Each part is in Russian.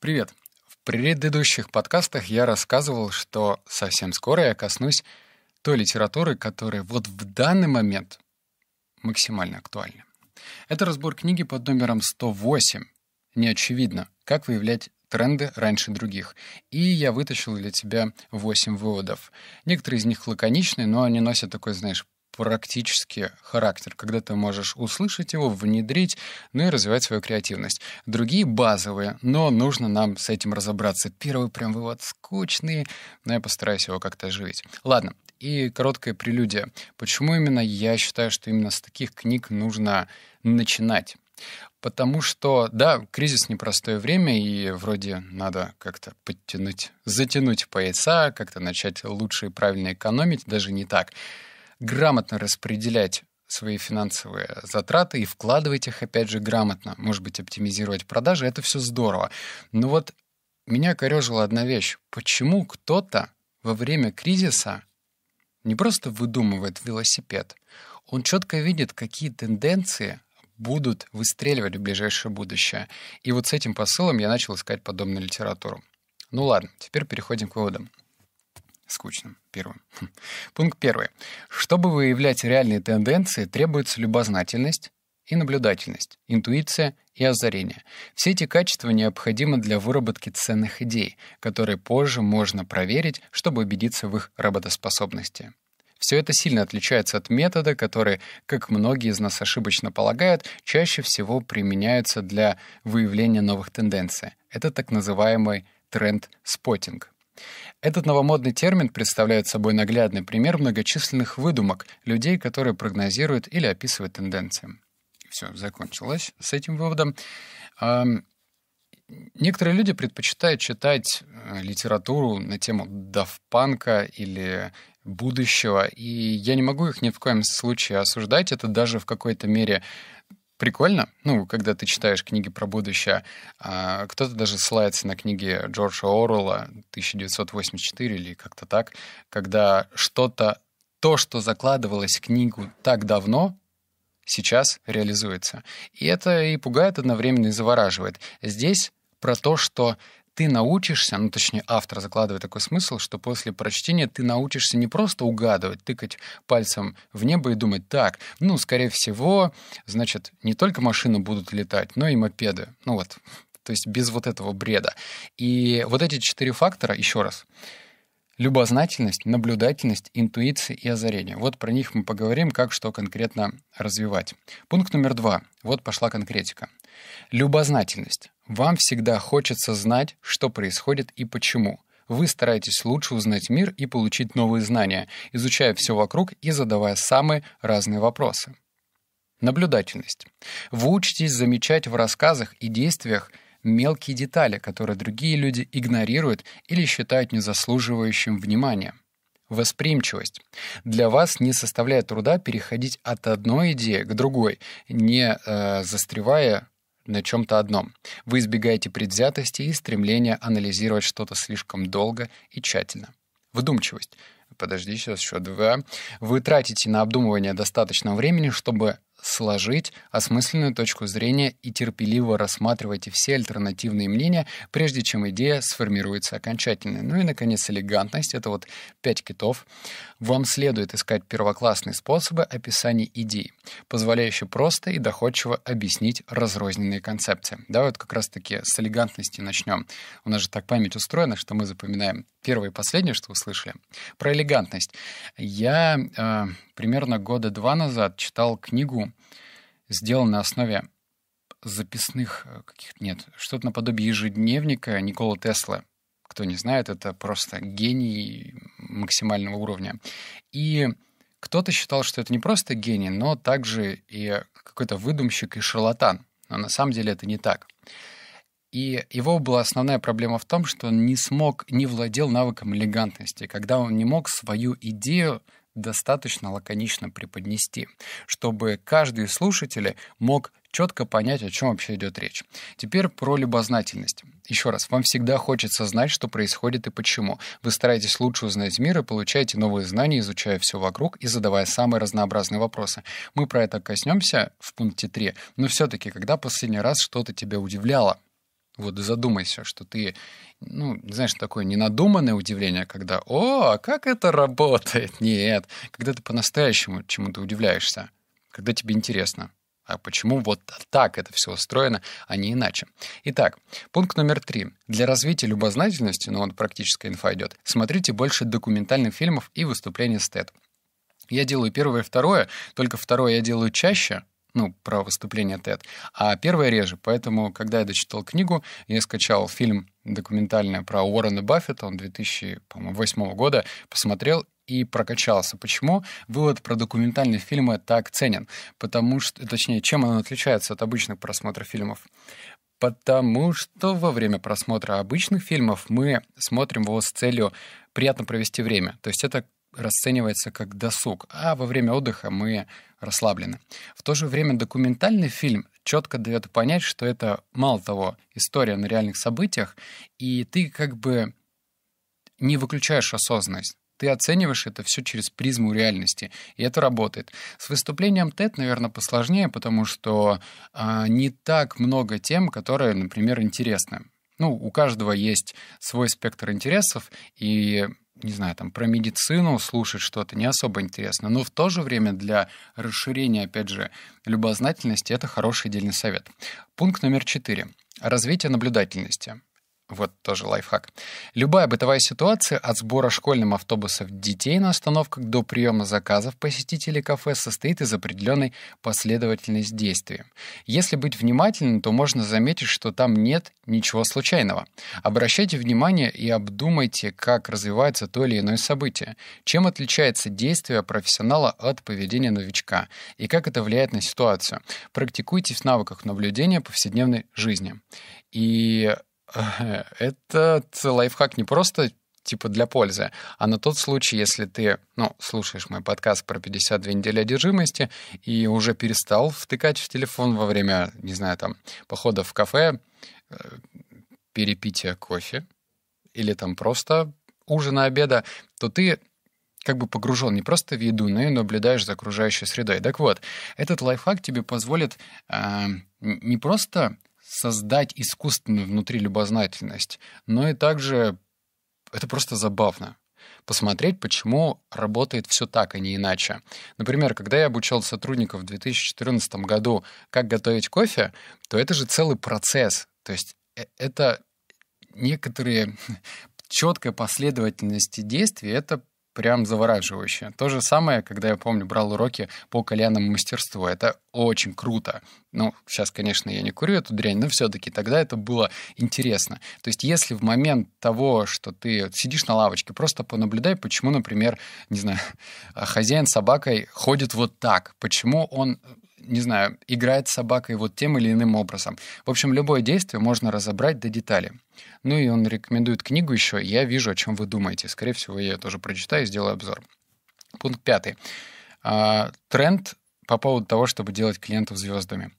Привет! В предыдущих подкастах я рассказывал, что совсем скоро я коснусь той литературы, которая вот в данный момент максимально актуальна. Это разбор книги под номером 108 «Неочевидно. Как выявлять тренды раньше других». И я вытащил для тебя 8 выводов. Некоторые из них лаконичны, но они носят такой, знаешь, практически характер, когда ты можешь услышать его, внедрить, ну и развивать свою креативность. Другие базовые, но нужно нам с этим разобраться. Первый прям вывод скучный, но я постараюсь его как-то оживить. Ладно, и короткое прелюдия. Почему именно я считаю, что именно с таких книг нужно начинать? Потому что, да, кризис непростое время, и вроде надо как-то подтянуть, затянуть пояса, как-то начать лучше и правильно экономить, даже не так грамотно распределять свои финансовые затраты и вкладывать их, опять же, грамотно. Может быть, оптимизировать продажи, это все здорово. Но вот меня корежила одна вещь. Почему кто-то во время кризиса не просто выдумывает велосипед, он четко видит, какие тенденции будут выстреливать в ближайшее будущее. И вот с этим посылом я начал искать подобную литературу. Ну ладно, теперь переходим к выводам скучным первым. Пункт первый. Чтобы выявлять реальные тенденции, требуется любознательность и наблюдательность, интуиция и озарение. Все эти качества необходимы для выработки ценных идей, которые позже можно проверить, чтобы убедиться в их работоспособности. Все это сильно отличается от метода, который, как многие из нас ошибочно полагают, чаще всего применяются для выявления новых тенденций. Это так называемый тренд-спотинг. Этот новомодный термин представляет собой наглядный пример многочисленных выдумок людей, которые прогнозируют или описывают тенденции. Все, закончилось с этим выводом. Некоторые люди предпочитают читать э, литературу на тему дафпанка или будущего, и я не могу их ни в коем случае осуждать. Это даже в какой-то мере прикольно, ну, когда ты читаешь книги про будущее. А, кто-то даже ссылается на книги Джорджа Орвелла 1984 или как-то так, когда что-то, то, что закладывалось в книгу так давно, сейчас реализуется. И это и пугает одновременно, и завораживает. Здесь про то, что ты научишься, ну точнее автор закладывает такой смысл, что после прочтения ты научишься не просто угадывать, тыкать пальцем в небо и думать, так, ну, скорее всего, значит, не только машины будут летать, но и мопеды. Ну вот, то есть без вот этого бреда. И вот эти четыре фактора, еще раз, любознательность, наблюдательность, интуиция и озарение. Вот про них мы поговорим, как что конкретно развивать. Пункт номер два. Вот пошла конкретика. Любознательность. Вам всегда хочется знать, что происходит и почему. Вы стараетесь лучше узнать мир и получить новые знания, изучая все вокруг и задавая самые разные вопросы. Наблюдательность. Вы учитесь замечать в рассказах и действиях мелкие детали, которые другие люди игнорируют или считают незаслуживающим внимания. Восприимчивость. Для вас не составляет труда переходить от одной идеи к другой, не э, застревая на чем-то одном. Вы избегаете предвзятости и стремления анализировать что-то слишком долго и тщательно. Вдумчивость. Подожди, сейчас еще два. Вы тратите на обдумывание достаточно времени, чтобы сложить осмысленную точку зрения и терпеливо рассматривайте все альтернативные мнения, прежде чем идея сформируется окончательно. Ну и, наконец, элегантность — это вот пять китов. Вам следует искать первоклассные способы описания идей, позволяющие просто и доходчиво объяснить разрозненные концепции. Да, вот как раз-таки с элегантности начнем. У нас же так память устроена, что мы запоминаем первое и последнее, что услышали. Про элегантность. Я э, примерно года два назад читал книгу по сделан на основе записных э, каких-то, нет, что-то наподобие ежедневника Никола Тесла. Кто не знает, это просто гений максимального уровня. И кто-то считал, что это не просто гений, но также и какой-то выдумщик и шарлатан. Но на самом деле это не так. И его была основная проблема в том, что он не смог, не владел навыком элегантности, когда он не мог свою идею достаточно лаконично преподнести, чтобы каждый слушатель мог четко понять, о чем вообще идет речь. Теперь про любознательность. Еще раз, вам всегда хочется знать, что происходит и почему. Вы стараетесь лучше узнать мир и получаете новые знания, изучая все вокруг и задавая самые разнообразные вопросы. Мы про это коснемся в пункте 3, но все-таки, когда последний раз что-то тебя удивляло, вот задумайся, что ты, ну, знаешь, такое ненадуманное удивление, когда «О, а как это работает?» Нет, когда ты по-настоящему чему-то удивляешься, когда тебе интересно. А почему вот так это все устроено, а не иначе? Итак, пункт номер три. Для развития любознательности, ну, он практическая инфа идет, смотрите больше документальных фильмов и выступлений стед. Я делаю первое и второе, только второе я делаю чаще, ну, про выступление ТЭД, а первое реже. Поэтому, когда я дочитал книгу, я скачал фильм документальный про Уоррена Баффета, он 2008 года, посмотрел и прокачался. Почему вывод про документальные фильмы так ценен? Потому что, точнее, чем он отличается от обычных просмотров фильмов? Потому что во время просмотра обычных фильмов мы смотрим его с целью приятно провести время. То есть это расценивается как досуг, а во время отдыха мы расслаблены. В то же время документальный фильм четко дает понять, что это, мало того, история на реальных событиях, и ты как бы не выключаешь осознанность. Ты оцениваешь это все через призму реальности, и это работает. С выступлением ТЭД, наверное, посложнее, потому что э, не так много тем, которые, например, интересны. Ну, у каждого есть свой спектр интересов, и не знаю, там про медицину слушать что-то не особо интересно. Но в то же время для расширения, опять же, любознательности это хороший дельный совет. Пункт номер четыре. Развитие наблюдательности. Вот тоже лайфхак. Любая бытовая ситуация от сбора школьным автобусов детей на остановках до приема заказов посетителей кафе состоит из определенной последовательности действий. Если быть внимательным, то можно заметить, что там нет ничего случайного. Обращайте внимание и обдумайте, как развивается то или иное событие, чем отличается действие профессионала от поведения новичка и как это влияет на ситуацию. Практикуйтесь в навыках наблюдения повседневной жизни. И Э, этот лайфхак не просто типа для пользы. А на тот случай, если ты, ну, слушаешь мой подкаст про 52 недели одержимости и уже перестал втыкать в телефон во время, не знаю, там, похода в кафе, э, перепития кофе или там просто ужина, обеда, то ты как бы погружен не просто в еду, но и наблюдаешь за окружающей средой. Так вот, этот лайфхак тебе позволит э, не просто создать искусственную внутри любознательность, но и также это просто забавно. Посмотреть, почему работает все так, а не иначе. Например, когда я обучал сотрудников в 2014 году, как готовить кофе, то это же целый процесс. То есть э, это некоторые четкая последовательность действий — это прям завораживающе. То же самое, когда я помню, брал уроки по кальянному мастерству. Это очень круто. Ну, сейчас, конечно, я не курю эту дрянь, но все-таки тогда это было интересно. То есть, если в момент того, что ты сидишь на лавочке, просто понаблюдай, почему, например, не знаю, хозяин с собакой ходит вот так, почему он не знаю, играет с собакой вот тем или иным образом. В общем, любое действие можно разобрать до детали. Ну и он рекомендует книгу еще «Я вижу, о чем вы думаете». Скорее всего, я ее тоже прочитаю и сделаю обзор. Пункт пятый. А, тренд по поводу того, чтобы делать клиентов звездами.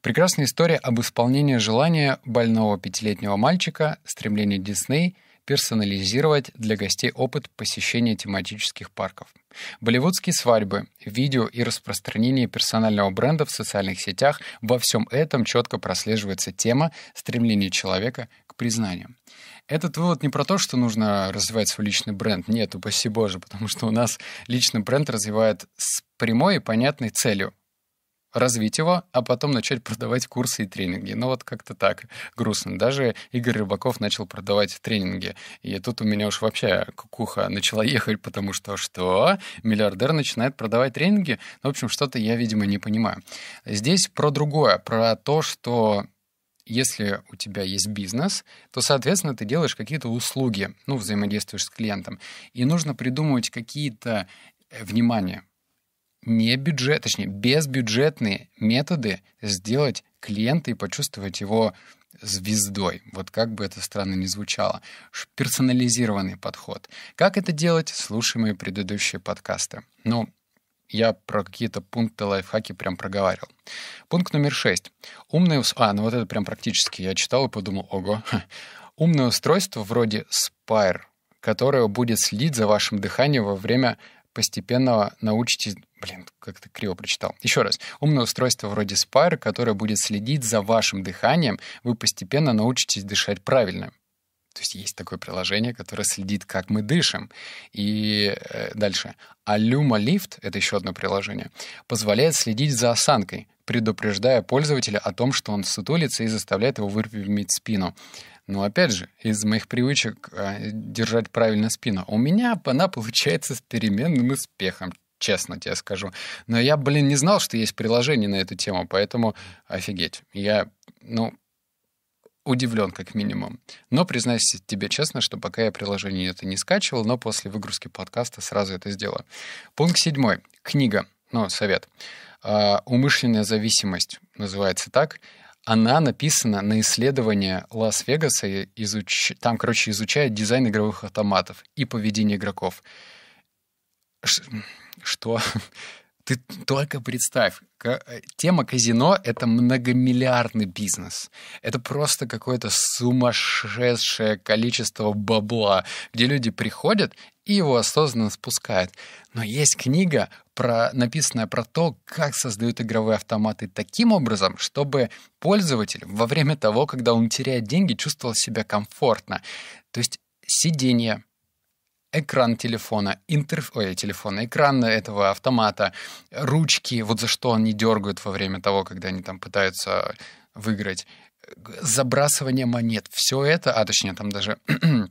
Прекрасная история об исполнении желания больного пятилетнего мальчика, стремления Дисней — персонализировать для гостей опыт посещения тематических парков. Болливудские свадьбы, видео и распространение персонального бренда в социальных сетях – во всем этом четко прослеживается тема стремления человека к признанию. Этот вывод не про то, что нужно развивать свой личный бренд. Нет, упаси боже, потому что у нас личный бренд развивает с прямой и понятной целью развить его, а потом начать продавать курсы и тренинги. Ну вот как-то так грустно. Даже Игорь Рыбаков начал продавать тренинги. И тут у меня уж вообще кукуха начала ехать, потому что что? Миллиардер начинает продавать тренинги? Ну, в общем, что-то я, видимо, не понимаю. Здесь про другое, про то, что если у тебя есть бизнес, то, соответственно, ты делаешь какие-то услуги, ну, взаимодействуешь с клиентом. И нужно придумывать какие-то, э, внимание, не бюджет, точнее, безбюджетные методы сделать клиента и почувствовать его звездой. Вот как бы это странно ни звучало. Персонализированный подход. Как это делать? Слушай мои предыдущие подкасты. Ну, я про какие-то пункты лайфхаки прям проговаривал. Пункт номер шесть. Умные... А, ну вот это прям практически. Я читал и подумал, ого. Умное устройство вроде Spire, которое будет следить за вашим дыханием во время постепенного научитесь Блин, как-то криво прочитал. Еще раз. Умное устройство вроде Spire, которое будет следить за вашим дыханием, вы постепенно научитесь дышать правильно. То есть есть такое приложение, которое следит, как мы дышим. И э, дальше. Алюма Лифт это еще одно приложение, позволяет следить за осанкой, предупреждая пользователя о том, что он сутулится и заставляет его выпрямить спину. Но опять же, из моих привычек э, держать правильно спину, у меня она получается с переменным успехом, честно тебе скажу. Но я, блин, не знал, что есть приложение на эту тему, поэтому офигеть. Я, ну, удивлен как минимум. Но признаюсь тебе честно, что пока я приложение это не скачивал, но после выгрузки подкаста сразу это сделаю. Пункт седьмой. Книга. Ну, совет. Э, умышленная зависимость называется так. Она написана на исследование Лас-Вегаса, изуч... там, короче, изучает дизайн игровых автоматов и поведение игроков. Ш что ты только представь, э, тема казино — это многомиллиардный бизнес. Это просто какое-то сумасшедшее количество бабла, где люди приходят и его осознанно спускают. Но есть книга, про, написанная про то, как создают игровые автоматы таким образом, чтобы пользователь во время того, когда он теряет деньги, чувствовал себя комфортно. То есть сидение, экран телефона, интерф... Ой, телефона, экран этого автомата, ручки, вот за что они дергают во время того, когда они там пытаются выиграть, забрасывание монет, все это, а точнее там даже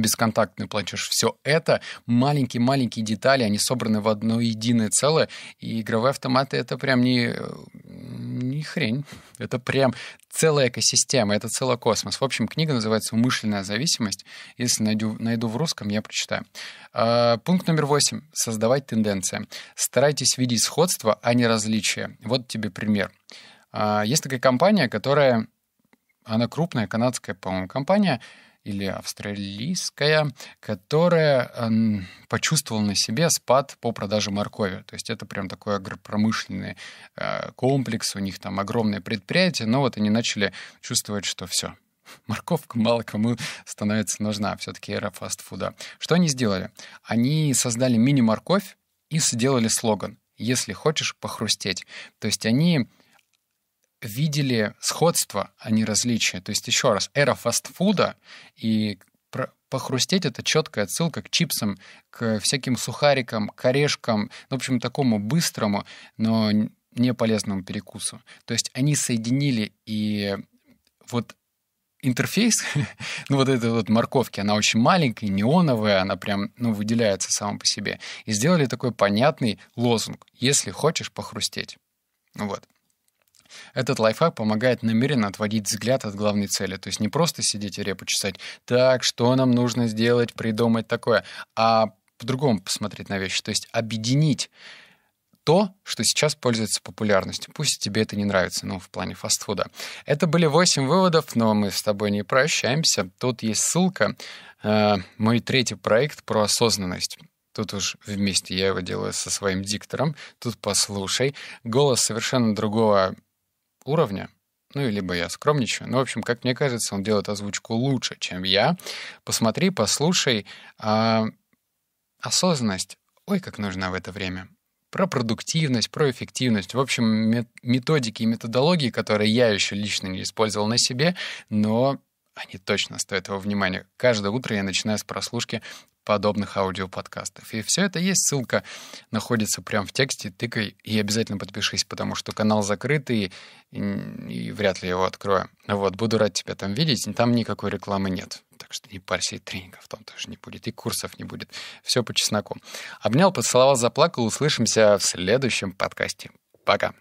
бесконтактный платеж. Все это маленькие-маленькие детали, они собраны в одно единое целое, и игровые автоматы — это прям не, э, не хрень. Это прям целая экосистема, это целый космос. В общем, книга называется «Умышленная зависимость». Если найду, найду в русском, я прочитаю. А, пункт номер восемь. Создавать тенденции. Старайтесь видеть сходство, а не различия. Вот тебе пример. А, есть такая компания, которая... Она крупная, канадская, по-моему, компания — или австралийская, которая почувствовала на себе спад по продаже моркови. То есть это прям такой агропромышленный э, комплекс, у них там огромное предприятие, но вот они начали чувствовать, что все, морковка мало кому становится нужна, все-таки эра фастфуда. Что они сделали? Они создали мини-морковь и сделали слоган «Если хочешь похрустеть». То есть они видели сходство, а не различия. То есть, еще раз, эра фастфуда и похрустеть — это четкая отсылка к чипсам, к всяким сухарикам, к орешкам, ну, в общем, такому быстрому, но не полезному перекусу. То есть они соединили и вот интерфейс, ну вот этой вот морковки, она очень маленькая, неоновая, она прям, ну, выделяется сама по себе. И сделали такой понятный лозунг «Если хочешь похрустеть». Вот. Этот лайфхак помогает намеренно отводить взгляд от главной цели. То есть не просто сидеть и репу чесать. Так, что нам нужно сделать, придумать такое? А по-другому посмотреть на вещи. То есть объединить то, что сейчас пользуется популярностью. Пусть тебе это не нравится, ну, в плане фастфуда. Это были 8 выводов, но мы с тобой не прощаемся. Тут есть ссылка. Э, мой третий проект про осознанность. Тут уж вместе я его делаю со своим диктором. Тут послушай. Голос совершенно другого уровня, ну, либо я скромничаю. Ну, в общем, как мне кажется, он делает озвучку лучше, чем я. Посмотри, послушай. А, осознанность. Ой, как нужна в это время. Про продуктивность, про эффективность. В общем, методики и методологии, которые я еще лично не использовал на себе, но они точно стоят его внимания. Каждое утро я начинаю с прослушки подобных аудиоподкастов. И все это есть, ссылка находится прямо в тексте, тыкай и обязательно подпишись, потому что канал закрытый, и, и вряд ли его открою. Вот, буду рад тебя там видеть, там никакой рекламы нет. Так что не парься, и тренингов там тоже не будет, и курсов не будет. Все по чесноку. Обнял, поцеловал, заплакал. Услышимся в следующем подкасте. Пока.